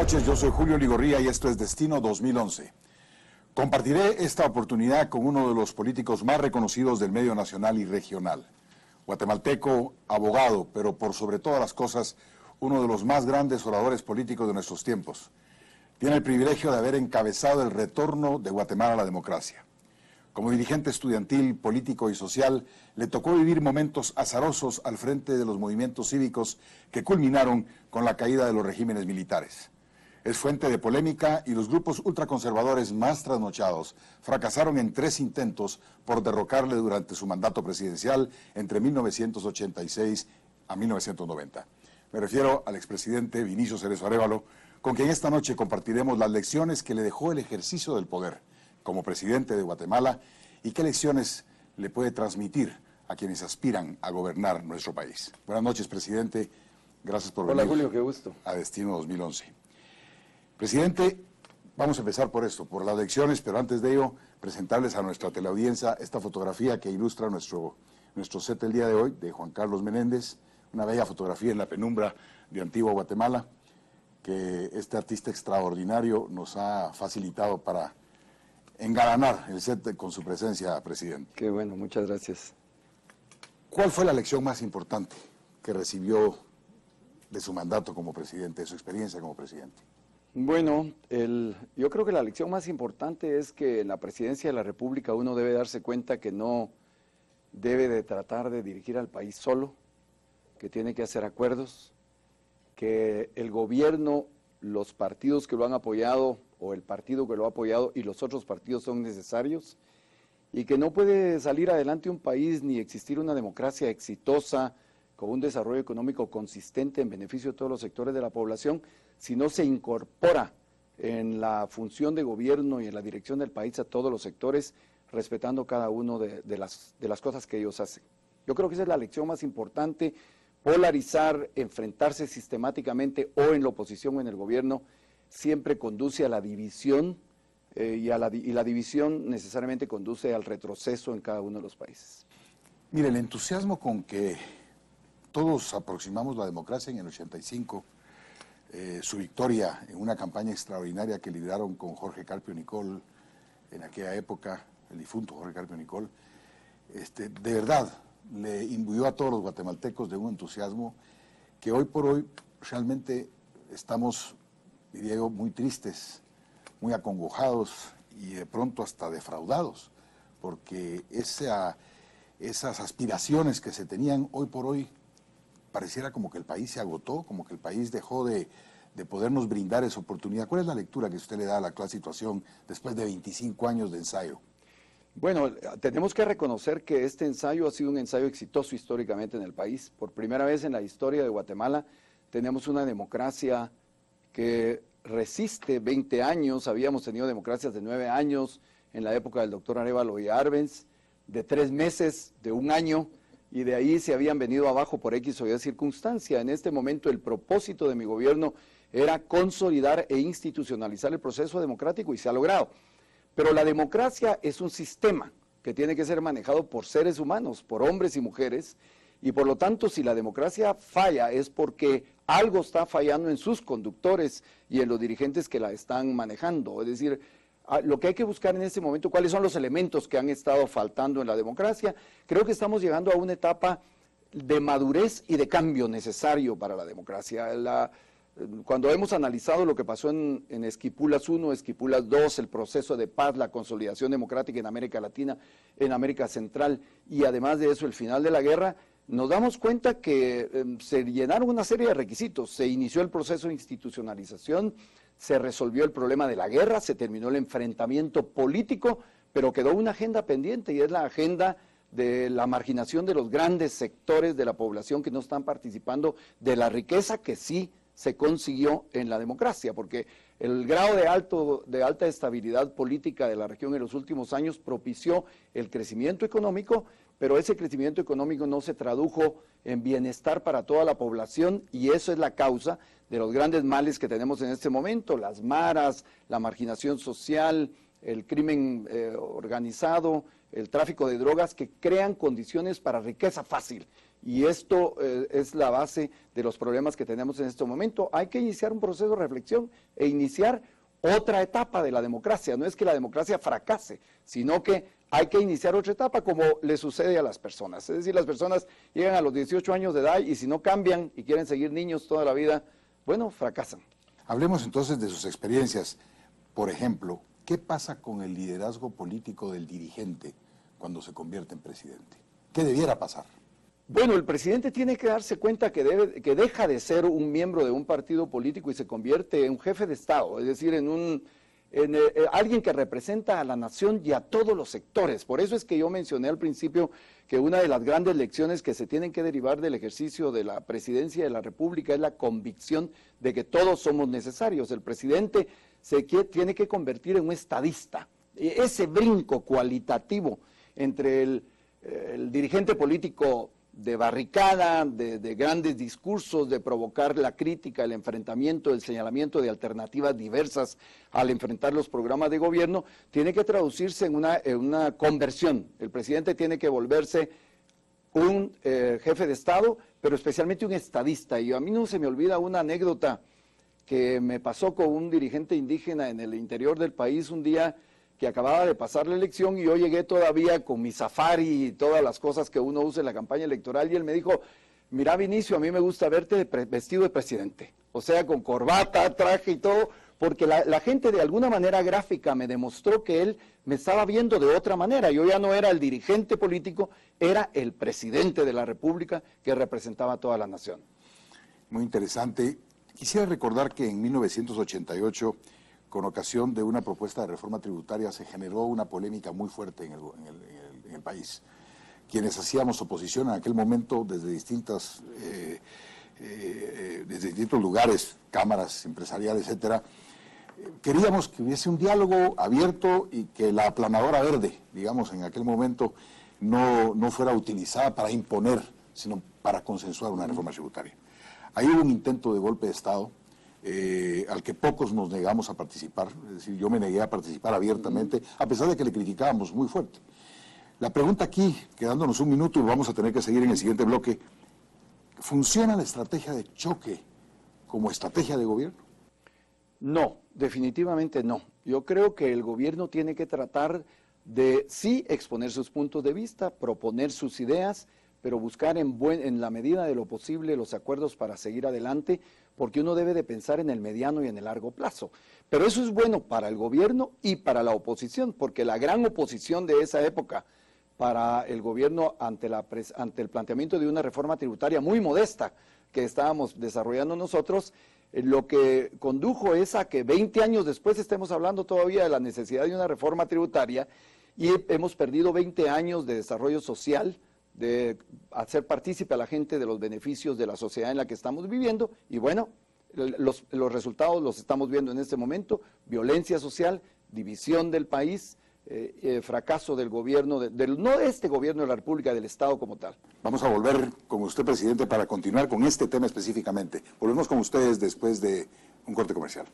noches, yo soy Julio Ligorría y esto es Destino 2011. Compartiré esta oportunidad con uno de los políticos más reconocidos del medio nacional y regional. Guatemalteco, abogado, pero por sobre todas las cosas, uno de los más grandes oradores políticos de nuestros tiempos. Tiene el privilegio de haber encabezado el retorno de Guatemala a la democracia. Como dirigente estudiantil, político y social, le tocó vivir momentos azarosos al frente de los movimientos cívicos que culminaron con la caída de los regímenes militares. Es fuente de polémica y los grupos ultraconservadores más trasnochados fracasaron en tres intentos por derrocarle durante su mandato presidencial entre 1986 a 1990. Me refiero al expresidente Vinicio Cerezo Arevalo, con quien esta noche compartiremos las lecciones que le dejó el ejercicio del poder como presidente de Guatemala y qué lecciones le puede transmitir a quienes aspiran a gobernar nuestro país. Buenas noches, presidente. Gracias por venir. Hola, Julio, qué gusto. A Destino 2011. Presidente, vamos a empezar por esto, por las lecciones, pero antes de ello, presentarles a nuestra teleaudiencia esta fotografía que ilustra nuestro, nuestro set el día de hoy, de Juan Carlos Menéndez, una bella fotografía en la penumbra de Antigua Guatemala, que este artista extraordinario nos ha facilitado para engalanar el set con su presencia, presidente. Qué bueno, muchas gracias. ¿Cuál fue la lección más importante que recibió de su mandato como presidente, de su experiencia como presidente? Bueno, yo creo que la lección más importante es que en la presidencia de la República uno debe darse cuenta que no debe de tratar de dirigir al país solo, que tiene que hacer acuerdos, que el gobierno, los partidos que lo han apoyado o el partido que lo ha apoyado y los otros partidos son necesarios y que no puede salir adelante un país ni existir una democracia exitosa con un desarrollo económico consistente en beneficio de todos los sectores de la población, si no se incorpora en la función de gobierno y en la dirección del país a todos los sectores, respetando cada uno de, las, cosas que ellos hacen. Yo creo que esa es la lección más importante, polarizar, enfrentarse sistemáticamente o en la oposición o en el gobierno, siempre conduce a la división eh, y, la, y la división necesariamente conduce al retroceso en cada uno de los países. Mire, el entusiasmo con que todos aproximamos la democracia en el 85, eh, su victoria en una campaña extraordinaria que lideraron con Jorge Carpio Nicol en aquella época, el difunto Jorge Carpio Nicol, este, de verdad le imbuyó a todos los guatemaltecos de un entusiasmo que hoy por hoy realmente estamos, diría yo, muy tristes, muy acongojados y de pronto hasta defraudados, porque esas aspiraciones que se tenían hoy por hoy pareciera como que el país se agotó, como que el país dejó de, podernos brindar esa oportunidad. ¿Cuál es la lectura que usted le da a la actual situación después de 25 años de ensayo? Bueno, tenemos que reconocer que este ensayo ha sido un ensayo exitoso históricamente en el país. Por primera vez en la historia de Guatemala tenemos una democracia que resiste 20 años. Habíamos tenido democracias de 9 años en la época del doctor Arevalo y Arbenz, de 3 meses, de un año y de ahí se habían venido abajo por X o Y circunstancia. En este momento el propósito de mi gobierno era consolidar e institucionalizar el proceso democrático y se ha logrado. Pero la democracia es un sistema que tiene que ser manejado por seres humanos, por hombres y mujeres, y por lo tanto si la democracia falla es porque algo está fallando en sus conductores y en los dirigentes que la están manejando. Es decir, Ah, lo que hay que buscar en este momento, cuáles son los elementos que han estado faltando en la democracia. Creo que estamos llegando a una etapa de madurez y de cambio necesario para la democracia. cuando hemos analizado lo que pasó en, Esquipulas 1, Esquipulas 2, el proceso de paz, la consolidación democrática en América Latina, en América Central y además de eso el final de la guerra, nos damos cuenta que em, se llenaron una serie de requisitos. Se inició el proceso de institucionalización, se resolvió el problema de la guerra, se terminó el enfrentamiento político, pero quedó una agenda pendiente y es la agenda de la marginación de los grandes sectores de la población que no están participando de la riqueza que sí se consiguió en la democracia, porque el grado de, alto, de alta estabilidad política de la región en los últimos años propició el crecimiento económico, pero ese crecimiento económico no se tradujo en bienestar para toda la población y eso es la causa de los grandes males que tenemos en este momento, las maras, la marginación social, el crimen eh, organizado, el tráfico de drogas, que crean condiciones para riqueza fácil. Y esto eh, es la base de los problemas que tenemos en este momento. Hay que iniciar un proceso de reflexión e iniciar otra etapa de la democracia. No es que la democracia fracase, sino que hay que iniciar otra etapa como le sucede a las personas. Es decir, las personas llegan a los 18 años de edad y si no cambian y quieren seguir niños toda la vida, bueno, fracasan. Hablemos entonces de sus experiencias. Por ejemplo, ¿qué pasa con el liderazgo político del dirigente cuando se convierte en presidente? ¿Qué debiera pasar? Bueno, el presidente tiene que darse cuenta que, que deja de ser un miembro de un partido político y se convierte en un jefe de Estado, es decir, en un eh, eh, alguien que representa a la nación y a todos los sectores. Por eso es que yo mencioné al principio que una de las grandes lecciones que se tienen que derivar del ejercicio de la presidencia de la República es la convicción de que todos somos necesarios. El presidente se tiene que convertir en un estadista. E, ese brinco cualitativo entre el, eh, el dirigente político de barricada, de, grandes discursos, de provocar la crítica, el enfrentamiento, el señalamiento de alternativas diversas al enfrentar los programas de gobierno, tiene que traducirse en una, conversión. El presidente tiene que volverse un eh, jefe de Estado, pero especialmente un estadista. Y a mí no se me olvida una anécdota que me pasó con un dirigente indígena en el interior del país un día que acababa de pasar la elección y yo llegué todavía con mi safari y todas las cosas que uno usa en la campaña electoral y él me dijo, mira Vinicio, a mí me gusta verte vestido de presidente, o sea, con corbata, traje y todo, porque la, la, gente de alguna manera gráfica me demostró que él me estaba viendo de otra manera. Yo ya no era el dirigente político, era el presidente de la República que representaba a toda la nación. Muy interesante. Quisiera recordar que en 1988 con ocasión de una propuesta de reforma tributaria se generó una polémica muy fuerte en el, país. Quienes hacíamos oposición en aquel momento desde distintas... Eh, eh, desde distintos lugares, cámaras empresariales, etcétera, queríamos que hubiese un diálogo abierto y que la aplanadora verde, digamos, en aquel momento no, no fuera utilizada para imponer, sino para consensuar una reforma tributaria. Ahí hubo un intento de golpe de Estado eh, al que pocos nos negamos a participar. Es decir, yo me negué a participar abiertamente, a pesar de que le criticábamos muy fuerte. La pregunta aquí, quedándonos un minuto vamos a tener que seguir en el siguiente bloque, ¿funciona la estrategia de choque como estrategia de gobierno? No, definitivamente no. Yo creo que el gobierno tiene que tratar de sí exponer sus puntos de vista, proponer sus ideas, pero buscar en, en la medida de lo posible los acuerdos para seguir adelante, porque uno debe de pensar en el mediano y en el largo plazo. Pero eso es bueno para el gobierno y para la oposición, porque la gran oposición de esa época para el gobierno ante, la, ante el planteamiento de una reforma tributaria muy modesta que estábamos desarrollando nosotros, eh, lo que condujo es a que 20 años después estemos hablando todavía de la necesidad de una reforma tributaria y hemos perdido 20 años de desarrollo social, de hacer partícipe a la gente de los beneficios de la sociedad en la que estamos viviendo y bueno, los, resultados los estamos viendo en este momento, violencia social, división del país, eh, eh, fracaso del gobierno, del, no de este gobierno de la República, del Estado como tal. Vamos a volver con usted, presidente, para continuar con este tema específicamente. Volvemos con ustedes después de un corte comercial.